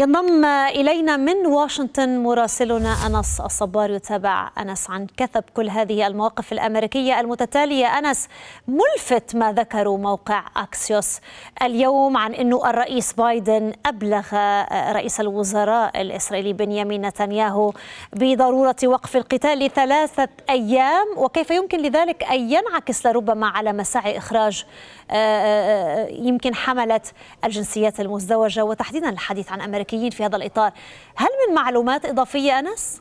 ينضم إلينا من واشنطن مراسلنا أنس الصبار يتابع أنس عن كثب كل هذه المواقف الأمريكية المتتالية أنس ملفت ما ذكروا موقع أكسيوس اليوم عن أنه الرئيس بايدن أبلغ رئيس الوزراء الإسرائيلي بنيامين نتنياهو بضرورة وقف القتال لثلاثة أيام وكيف يمكن لذلك أن ينعكس لربما على مساعي إخراج آه، آه، آه، يمكن حملة الجنسيات المزدوجة وتحديدا الحديث عن أمريكا الامريكيين في هذا الاطار هل من معلومات اضافيه انس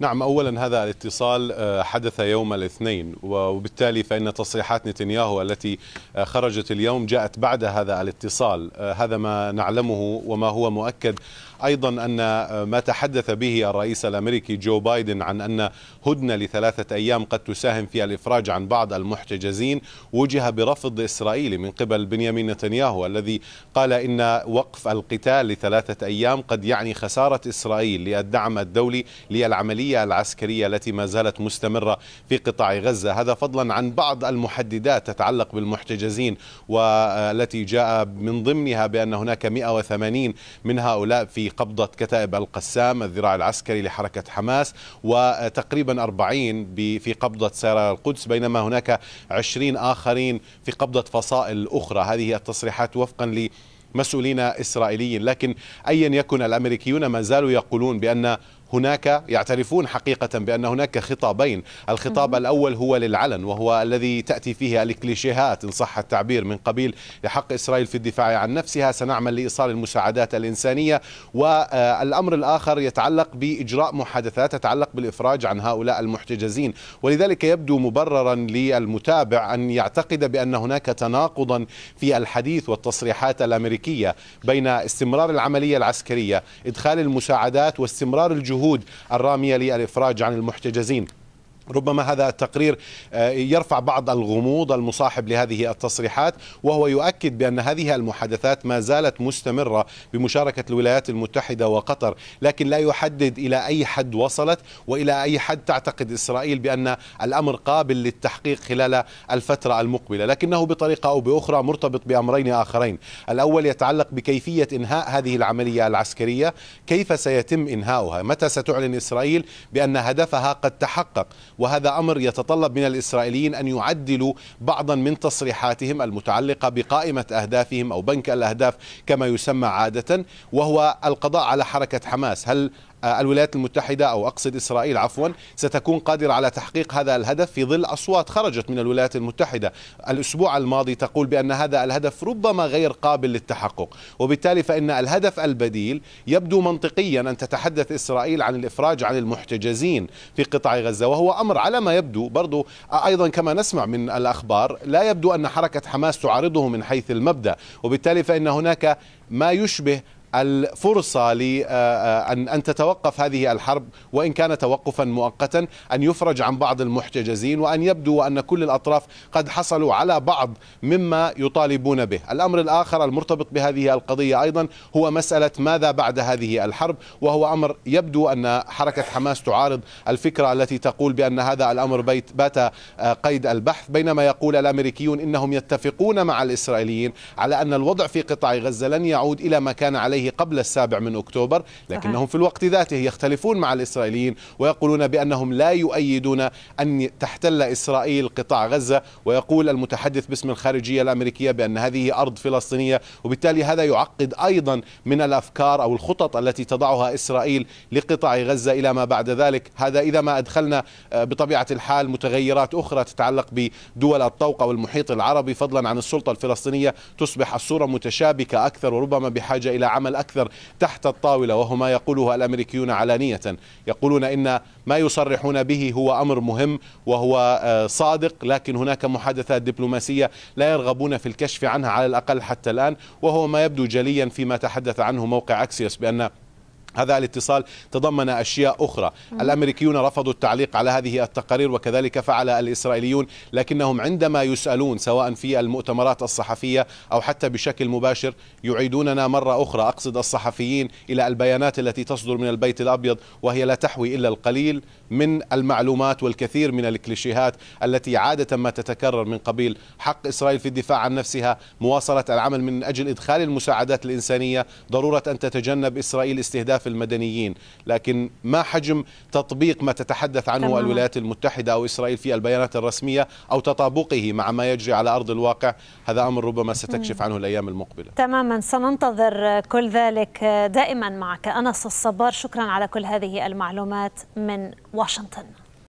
نعم اولا هذا الاتصال آه، حدث يوم الاثنين وبالتالي فان تصريحات نتنياهو التي آه، خرجت اليوم جاءت بعد هذا الاتصال آه، هذا ما نعلمه وما هو مؤكد أيضا أن ما تحدث به الرئيس الأمريكي جو بايدن عن أن هدنة لثلاثة أيام قد تساهم في الإفراج عن بعض المحتجزين وجه برفض إسرائيلي من قبل بنيامين نتنياهو الذي قال إن وقف القتال لثلاثة أيام قد يعني خسارة إسرائيل للدعم الدولي للعملية العسكرية التي ما زالت مستمرة في قطاع غزة هذا فضلا عن بعض المحددات تتعلق بالمحتجزين والتي جاء من ضمنها بأن هناك 180 من هؤلاء في بقبضة كتائب القسام الذراع العسكري لحركة حماس وتقريبا 40 في قبضة سيارة القدس بينما هناك 20 آخرين في قبضة فصائل أخرى هذه التصريحات وفقا ل مسؤولين إسرائيليين لكن أيا يكن الأمريكيون ما زالوا يقولون بأن هناك يعترفون حقيقة بأن هناك خطابين الخطاب الأول هو للعلن وهو الذي تأتي فيه الكليشيهات إن صح التعبير من قبيل لحق إسرائيل في الدفاع عن نفسها سنعمل لإيصال المساعدات الإنسانية والأمر الآخر يتعلق بإجراء محادثات تتعلق بالإفراج عن هؤلاء المحتجزين ولذلك يبدو مبررا للمتابع أن يعتقد بأن هناك تناقضا في الحديث والتصريحات الأمريكية بين استمرار العملية العسكرية إدخال المساعدات واستمرار الجهود الجهود الرامية للإفراج عن المحتجزين ربما هذا التقرير آه، يرفع بعض الغموض المصاحب لهذه التصريحات وهو يؤكد بأن هذه المحادثات ما زالت مستمرة بمشاركة الولايات المتحدة وقطر لكن لا يحدد إلى أي حد وصلت وإلى أي حد تعتقد إسرائيل بأن الأمر قابل للتحقيق خلال الفترة المقبلة لكنه بطريقة أو بأخرى مرتبط بأمرين آخرين الأول يتعلق بكيفية إنهاء هذه العملية العسكرية كيف سيتم إنهاؤها متى ستعلن إسرائيل بأن هدفها قد تحقق وهذا أمر يتطلب من الإسرائيليين أن يعدلوا بعضا من تصريحاتهم المتعلقة بقائمة أهدافهم أو بنك الأهداف كما يسمى عادة وهو القضاء على حركة حماس هل آه، الولايات المتحدة أو أقصد إسرائيل عفوا ستكون قادرة على تحقيق هذا الهدف في ظل أصوات خرجت من الولايات المتحدة الأسبوع الماضي تقول بأن هذا الهدف ربما غير قابل للتحقق وبالتالي فإن الهدف البديل يبدو منطقيا أن تتحدث إسرائيل عن الإفراج عن المحتجزين في قطاع غزة وهو أمر على ما يبدو برضو آه، أيضا كما نسمع من الأخبار لا يبدو أن حركة حماس تعارضه من حيث المبدأ وبالتالي فإن هناك ما يشبه الفرصة لأن آه، آه، أن تتوقف هذه الحرب وإن كان توقفا مؤقتا أن يفرج عن بعض المحتجزين وأن يبدو أن كل الأطراف قد حصلوا على بعض مما يطالبون به الأمر الآخر المرتبط بهذه القضية أيضا هو مسألة ماذا بعد هذه الحرب وهو أمر يبدو أن حركة حماس تعارض الفكرة التي تقول بأن هذا الأمر بيت بات آه، قيد البحث بينما يقول الأمريكيون إنهم يتفقون مع الإسرائيليين على أن الوضع في قطاع غزة لن يعود إلى ما كان عليه عليه قبل السابع من أكتوبر لكنهم في الوقت ذاته يختلفون مع الإسرائيليين ويقولون بأنهم لا يؤيدون أن تحتل إسرائيل قطاع غزة ويقول المتحدث باسم الخارجية الأمريكية بأن هذه أرض فلسطينية وبالتالي هذا يعقد أيضا من الأفكار أو الخطط التي تضعها إسرائيل لقطاع غزة إلى ما بعد ذلك هذا إذا ما أدخلنا آه، بطبيعة الحال متغيرات أخرى تتعلق بدول الطوق أو المحيط العربي فضلا عن السلطة الفلسطينية تصبح الصورة متشابكة أكثر وربما بحاجة إلى عمل العمل أكثر تحت الطاولة وهو ما يقوله الأمريكيون علانية يقولون إن ما يصرحون به هو أمر مهم وهو آه، صادق لكن هناك محادثات دبلوماسية لا يرغبون في الكشف عنها على الأقل حتى الآن وهو ما يبدو جليا فيما تحدث عنه موقع أكسيوس بأن هذا الاتصال تضمن أشياء أخرى مم. الأمريكيون رفضوا التعليق على هذه التقارير وكذلك فعل الإسرائيليون لكنهم عندما يسألون سواء في المؤتمرات الصحفية أو حتى بشكل مباشر يعيدوننا مرة أخرى أقصد الصحفيين إلى البيانات التي تصدر من البيت الأبيض وهي لا تحوي إلا القليل من المعلومات والكثير من الكليشيهات التي عادة ما تتكرر من قبيل حق إسرائيل في الدفاع عن نفسها مواصلة العمل من أجل إدخال المساعدات الإنسانية ضرورة أن تتجنب إسرائيل استهداف آلاف المدنيين لكن ما حجم تطبيق ما تتحدث عنه تمام. الولايات المتحدة أو إسرائيل في البيانات الرسمية أو تطابقه مع ما يجري على أرض الواقع هذا أمر ربما ستكشف عنه الأيام المقبلة تماما سننتظر كل ذلك دائما معك أنس الصبار شكرا على كل هذه المعلومات من واشنطن